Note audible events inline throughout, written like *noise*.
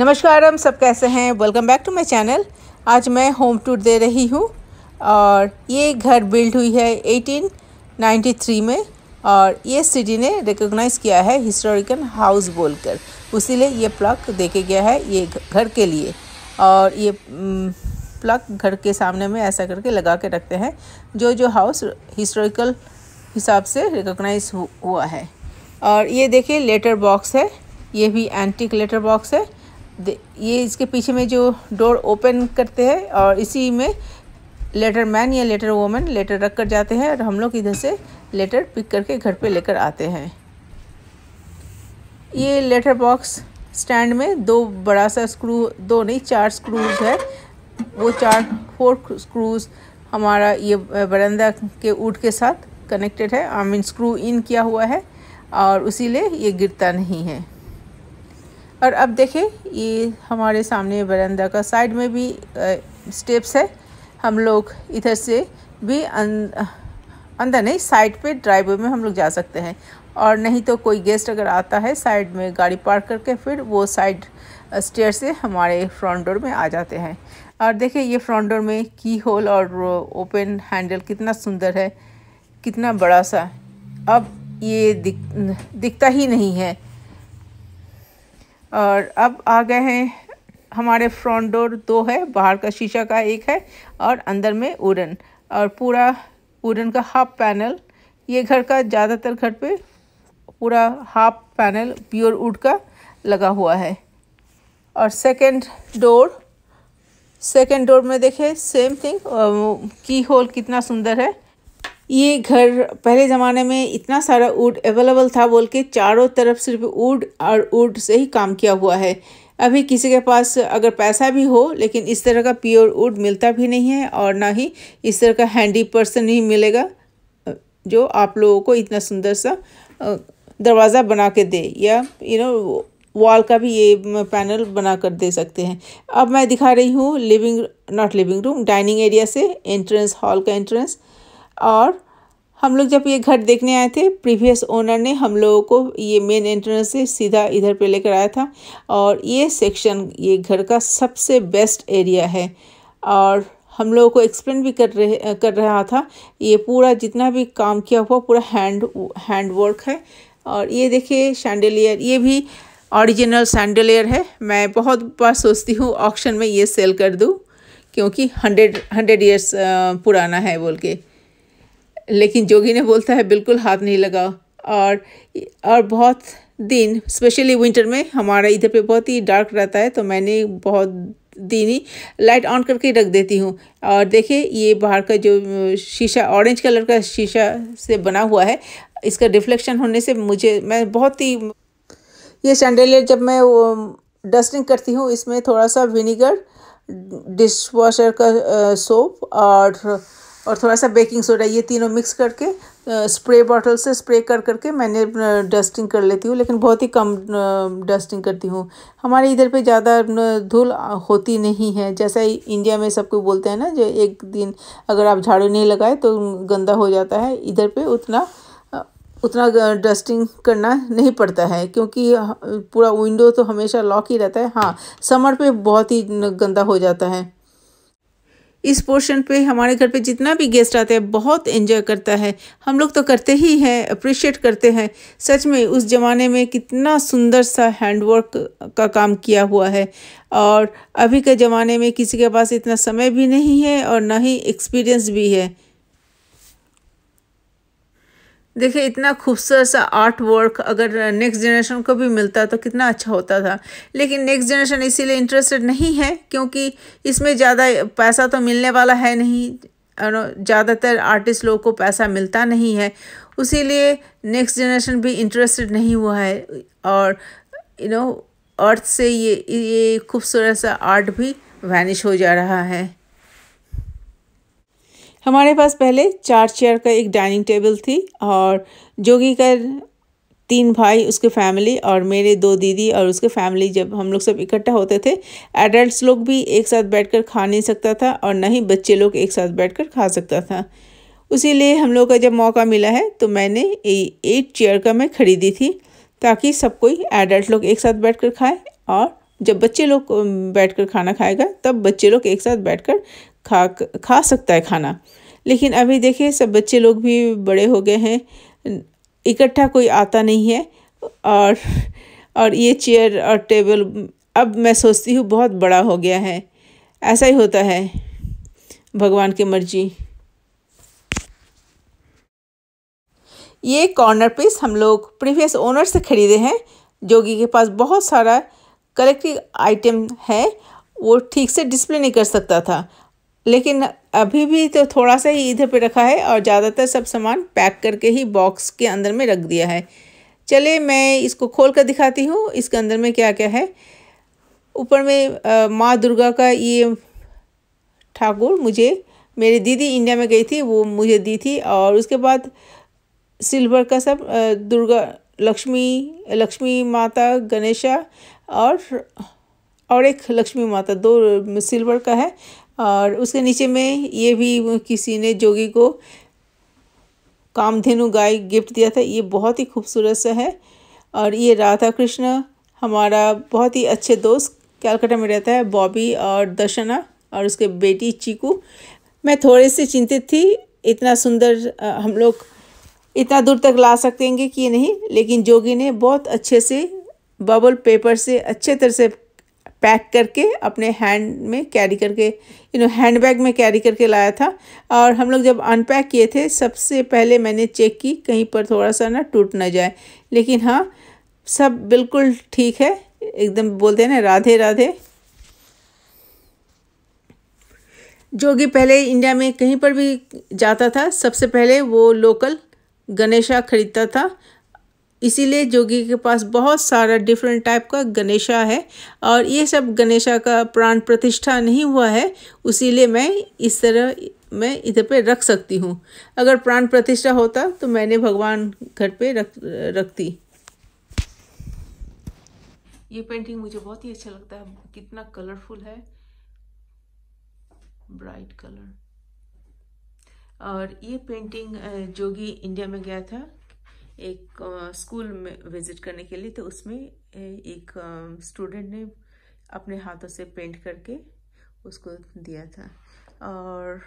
नमस्कार हम सब कैसे हैं welcome back to my channel आज मैं होम टूर दे रही हूँ और ये घर बिल्ड हुई है 1893 में और ये सिटी ने रिकॉग्नाइज किया है हिस्टोरिकल हाउस बोलकर उसीलिए ये प्लग देखे गया है ये घर के लिए और ये प्लग घर के सामने में ऐसा करके लगा के रखते हैं जो जो हाउस हिस्टोरिकल हिसाब से रिकोगनाइज हुआ है और ये देखिए लेटर बॉक्स है ये भी एंटिक लेटर बॉक्स है ये इसके पीछे में जो डोर ओपन करते हैं और इसी में लेटर मैन या लेटर वोमेन लेटर रख कर जाते हैं और हम लोग इधर से लेटर पिक करके घर पे लेकर आते हैं ये लेटर बॉक्स स्टैंड में दो बड़ा सा स्क्रू दो नहीं चार स्क्रूज है वो चार फोर स्क्रूज हमारा ये बरंदा के ऊट के साथ कनेक्टेड है आई मीन स्क्रू इन किया हुआ है और उसीलिए ये गिरता नहीं है और अब देखें ये हमारे सामने बरंदा का साइड में भी आ, स्टेप्स है हम लोग इधर से भी अंदर अंदर नहीं साइड पे ड्राइवे में हम लोग जा सकते हैं और नहीं तो कोई गेस्ट अगर आता है साइड में गाड़ी पार्क करके फिर वो साइड स्टेयर से हमारे फ्रंट डोर में आ जाते हैं और देखिए ये फ्रंट डोर में की होल और ओपन हैंडल कितना सुंदर है कितना बड़ा सा अब ये दिख दिखता ही नहीं है और अब आ गए हैं हमारे फ्रंट डोर दो है बाहर का शीशा का एक है और अंदर में उड़न और पूरा उड़न का हाफ पैनल ये घर का ज़्यादातर घर पे पूरा हाफ पैनल प्योर उड का लगा हुआ है और सेकंड डोर सेकंड डोर में देखें सेम थिंग की होल कितना सुंदर है ये घर पहले ज़माने में इतना सारा ऊड अवेलेबल था बोल के चारों तरफ सिर्फ ऊड और ऊड से ही काम किया हुआ है अभी किसी के पास अगर पैसा भी हो लेकिन इस तरह का प्योर ऊड मिलता भी नहीं है और ना ही इस तरह का हैंडी पर्सन ही मिलेगा जो आप लोगों को इतना सुंदर सा दरवाज़ा बना के दे या यू नो वॉल का भी ये पैनल बना कर दे सकते हैं अब मैं दिखा रही हूँ living not living room dining area से एंट्रेंस हॉल का एंट्रेंस और हम लोग जब ये घर देखने आए थे प्रीवियस ओनर ने हम लोगों को ये मेन एंट्रेंस से सीधा इधर पे लेकर आया था और ये सेक्शन ये घर का सबसे बेस्ट एरिया है और हम लोगों को एक्सप्लेन भी कर रहे कर रहा था ये पूरा जितना भी काम किया हुआ पूरा हैंड हैंड वर्क है और ये देखिए शैंडलियर ये भी ओरिजिनल सैंडलियर है मैं बहुत बार सोचती हूँ ऑक्शन में ये सेल कर दूँ क्योंकि हंड्रेड हंड्रेड ईयर्स पुराना है बोल के लेकिन जोगी ने बोलता है बिल्कुल हाथ नहीं लगा और और बहुत दिन स्पेशली विंटर में हमारा इधर पे बहुत ही डार्क रहता है तो मैंने बहुत दिन ही लाइट ऑन करके रख देती हूँ और देखिए ये बाहर का जो शीशा ऑरेंज कलर का शीशा से बना हुआ है इसका रिफ्लेक्शन होने से मुझे मैं बहुत ही ये सैंडलियर जब मैं वो डस्टिंग करती हूँ इसमें थोड़ा सा विनीगर डिश वॉशर का सोप और और थोड़ा सा बेकिंग सोडा ये तीनों मिक्स करके स्प्रे बॉटल से स्प्रे कर करके मैंने डस्टिंग कर लेती हूँ लेकिन बहुत ही कम डस्टिंग करती हूँ हमारे इधर पे ज़्यादा धूल होती नहीं है जैसा इंडिया में सबको बोलते हैं ना जो एक दिन अगर आप झाड़ू नहीं लगाए तो गंदा हो जाता है इधर पर उतना उतना डस्टिंग करना नहीं पड़ता है क्योंकि पूरा विंडो तो हमेशा लॉक ही रहता है हाँ समर पे बहुत ही गंदा हो जाता है इस पोर्शन पे हमारे घर पे जितना भी गेस्ट आते हैं बहुत एंजॉय करता है हम लोग तो करते ही हैं अप्रिशिएट करते हैं सच में उस ज़माने में कितना सुंदर सा हैंडवर्क का काम किया हुआ है और अभी के ज़माने में किसी के पास इतना समय भी नहीं है और ना ही एक्सपीरियंस भी है देखिए इतना खूबसूरत सा आर्ट वर्क अगर नेक्स्ट जनरेशन को भी मिलता तो कितना अच्छा होता था लेकिन नेक्स्ट जनरेशन इसीलिए इंटरेस्टेड नहीं है क्योंकि इसमें ज़्यादा पैसा तो मिलने वाला है नहीं ज़्यादातर आर्टिस्ट लोगों को पैसा मिलता नहीं है उसी नेक्स्ट जनरेशन भी इंटरेस्टेड नहीं हुआ है और यू नो अर्थ से ये ये खूबसूरत सा आर्ट भी वैनिश हो जा रहा है हमारे पास पहले चार चेयर का एक डाइनिंग टेबल थी और जोगी का तीन भाई उसके फैमिली और मेरे दो दीदी और उसके फैमिली जब हम लोग सब इकट्ठा होते थे एडल्ट लोग भी एक साथ बैठकर खा नहीं सकता था और ना ही बच्चे लोग एक साथ बैठकर खा सकता था उसी लिए हम लोग का जब मौका मिला है तो मैंने एट चेयर का मैं ख़रीदी थी ताकि सब कोई एडल्ट लोग एक साथ बैठ खाए और जब बच्चे लोग बैठ खाना खाएगा तब बच्चे लोग एक साथ बैठ खा खा सकता है खाना लेकिन अभी देखिए सब बच्चे लोग भी बड़े हो गए हैं इकट्ठा कोई आता नहीं है और और ये चेयर और टेबल अब मैं सोचती हूँ बहुत बड़ा हो गया है ऐसा ही होता है भगवान की मर्जी ये कॉर्नर पीस हम लोग प्रीवियस ओनर से ख़रीदे हैं जोगी के पास बहुत सारा कलेक्टिव आइटम है वो ठीक से डिस्प्ले नहीं कर सकता था लेकिन अभी भी तो थोड़ा सा ही इधर पे रखा है और ज़्यादातर सब सामान पैक करके ही बॉक्स के अंदर में रख दिया है चले मैं इसको खोल कर दिखाती हूँ इसके अंदर में क्या क्या है ऊपर में माँ दुर्गा का ये ठाकुर मुझे मेरी दीदी इंडिया में गई थी वो मुझे दी थी और उसके बाद सिल्वर का सब दुर्गा लक्ष्मी लक्ष्मी माता गणेशा और और एक लक्ष्मी माता दो सिल्वर का है और उसके नीचे में ये भी किसी ने जोगी को कामधेनु गाय गिफ्ट दिया था ये बहुत ही खूबसूरत सा है और ये राधा कृष्ण हमारा बहुत ही अच्छे दोस्त कैलकटा में रहता है बॉबी और दर्शना और उसके बेटी चीकू मैं थोड़े से चिंतित थी इतना सुंदर हम लोग इतना दूर तक ला हैं कि नहीं लेकिन जोगी ने बहुत अच्छे से बबल पेपर से अच्छे तरह से पैक करके अपने हैंड में कैरी करके यू नो हैंड बैग में कैरी करके लाया था और हम लोग जब अनपैक किए थे सबसे पहले मैंने चेक की कहीं पर थोड़ा सा ना टूट ना जाए लेकिन हाँ सब बिल्कुल ठीक है एकदम बोलते हैं ना राधे राधे जो कि पहले इंडिया में कहीं पर भी जाता था सबसे पहले वो लोकल गणेशा खरीदता था इसीलिए जोगी के पास बहुत सारा डिफरेंट टाइप का गणेशा है और ये सब गणेशा का प्राण प्रतिष्ठा नहीं हुआ है उसीलिए मैं इस तरह मैं इधर पे रख सकती हूँ अगर प्राण प्रतिष्ठा होता तो मैंने भगवान घर पे रख रखती ये पेंटिंग मुझे बहुत ही अच्छा लगता है कितना कलरफुल है ब्राइट कलर और ये पेंटिंग जोगी इंडिया में गया था एक स्कूल में विजिट करने के लिए तो उसमें एक स्टूडेंट ने अपने हाथों से पेंट करके उसको दिया था और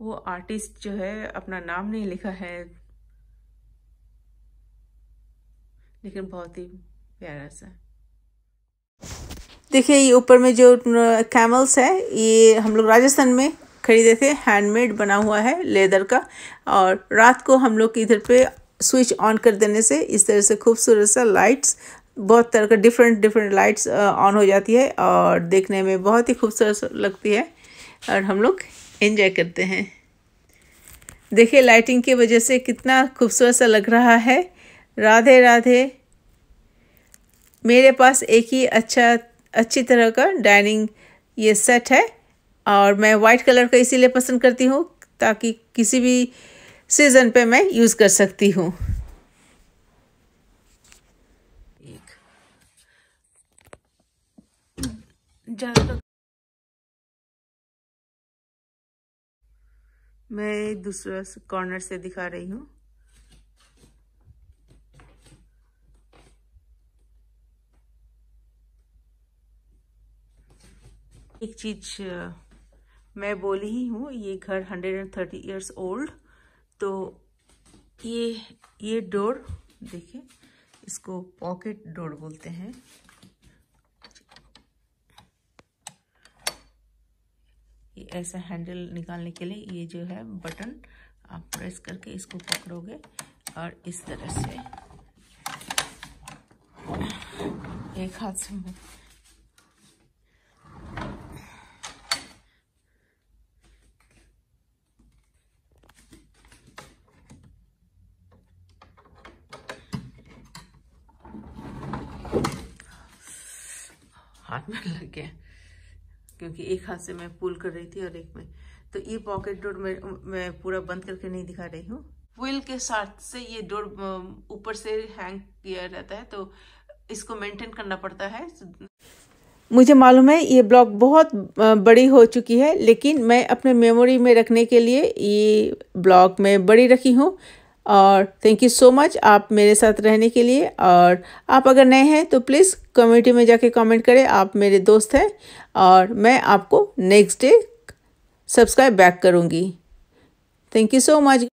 वो आर्टिस्ट जो है अपना नाम नहीं लिखा है लेकिन बहुत ही प्यारा सा देखिए ये ऊपर में जो कैमल्स है ये हम लोग राजस्थान में ख़रीदे थे हैंडमेड बना हुआ है लेदर का और रात को हम लोग इधर पे स्विच ऑन कर देने से इस तरह से खूबसूरत सा लाइट्स बहुत तरह का डिफरेंट डिफरेंट लाइट्स ऑन हो जाती है और देखने में बहुत ही खूबसूरत लगती है और हम लोग इन्जॉय करते हैं देखिए लाइटिंग की वजह से कितना खूबसूरत सा लग रहा है राधे राधे मेरे पास एक ही अच्छा अच्छी तरह का डाइनिंग ये सेट है और मैं वाइट कलर का इसीलिए पसंद करती हूँ ताकि किसी भी सीज़न पे मैं यूज़ कर सकती हूँ मैं दूसरा कॉर्नर से दिखा रही हूँ एक चीज़ मैं बोली ही हूँ ये घर हंड्रेड एंड थर्टी ओल्ड तो ये ये डोर देखिए इसको पॉकेट डोर बोलते हैं ये ऐसा हैंडल निकालने के लिए ये जो है बटन आप प्रेस करके इसको पकड़ोगे और इस तरह से एक हाथ से हाथ में *laughs* लग गया क्योंकि एक हाथ से मैं पुल कर रही थी और एक में तो ये पॉकेट डोर मैं मैं पूरा बंद करके नहीं दिखा रही हूँ फुल के साथ से ये डोर ऊपर से हैंग किया रहता है तो इसको मेंटेन करना पड़ता है मुझे मालूम है ये ब्लॉग बहुत बड़ी हो चुकी है लेकिन मैं अपने मेमोरी में रखने के लिए ये ब्लॉग में बड़ी रखी हूँ और थैंक यू सो मच आप मेरे साथ रहने के लिए और आप अगर नए हैं तो प्लीज़ कम्युनिटी में जाके कमेंट करें आप मेरे दोस्त हैं और मैं आपको नेक्स्ट डे सब्सक्राइब बैक करूँगी थैंक यू सो मच